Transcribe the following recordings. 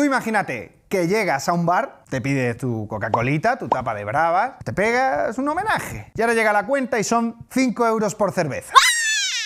Tú imagínate que llegas a un bar, te pides tu Coca-Colita, tu tapa de bravas, te pegas un homenaje. Y ahora llega la cuenta y son 5 euros por cerveza.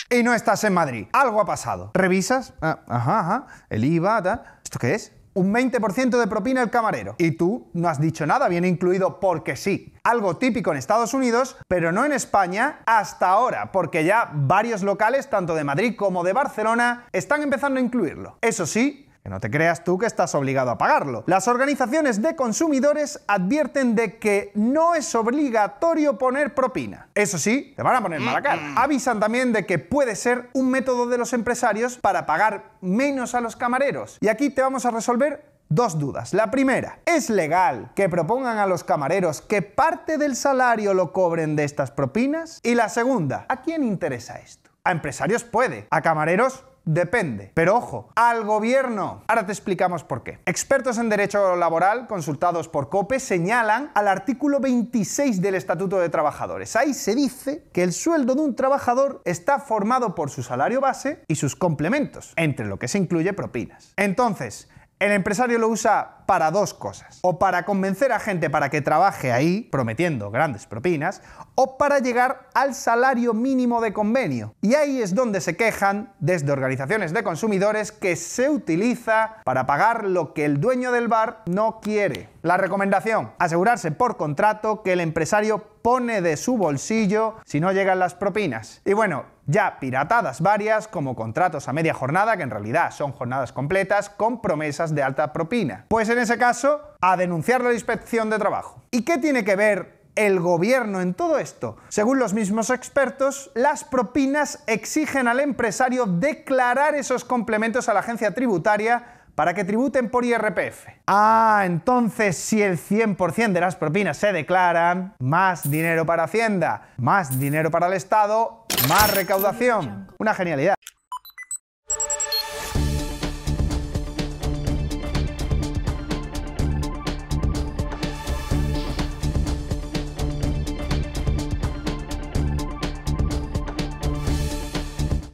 Y no estás en Madrid. Algo ha pasado. Revisas, ah, ajá, ajá, el IVA, ¿Esto qué es? un 20% de propina el camarero. Y tú no has dicho nada, viene incluido porque sí. Algo típico en Estados Unidos, pero no en España hasta ahora, porque ya varios locales, tanto de Madrid como de Barcelona, están empezando a incluirlo. Eso sí, que no te creas tú que estás obligado a pagarlo. Las organizaciones de consumidores advierten de que no es obligatorio poner propina. Eso sí, te van a poner mala cara. Avisan también de que puede ser un método de los empresarios para pagar menos a los camareros. Y aquí te vamos a resolver Dos dudas. La primera, ¿es legal que propongan a los camareros que parte del salario lo cobren de estas propinas? Y la segunda, ¿a quién interesa esto? A empresarios puede, a camareros Depende. Pero ojo, al gobierno. Ahora te explicamos por qué. Expertos en derecho laboral consultados por COPE señalan al artículo 26 del Estatuto de Trabajadores. Ahí se dice que el sueldo de un trabajador está formado por su salario base y sus complementos, entre lo que se incluye propinas. Entonces, el empresario lo usa para dos cosas. O para convencer a gente para que trabaje ahí, prometiendo grandes propinas, o para llegar al salario mínimo de convenio. Y ahí es donde se quejan desde organizaciones de consumidores que se utiliza para pagar lo que el dueño del bar no quiere. La recomendación, asegurarse por contrato que el empresario pone de su bolsillo si no llegan las propinas. Y bueno, ya piratadas varias, como contratos a media jornada, que en realidad son jornadas completas, con promesas de alta propina. Pues en ese caso, a denunciar la inspección de trabajo. ¿Y qué tiene que ver el gobierno en todo esto? Según los mismos expertos, las propinas exigen al empresario declarar esos complementos a la agencia tributaria para que tributen por IRPF. Ah, entonces si el 100% de las propinas se declaran, más dinero para Hacienda, más dinero para el Estado, más recaudación. Una genialidad.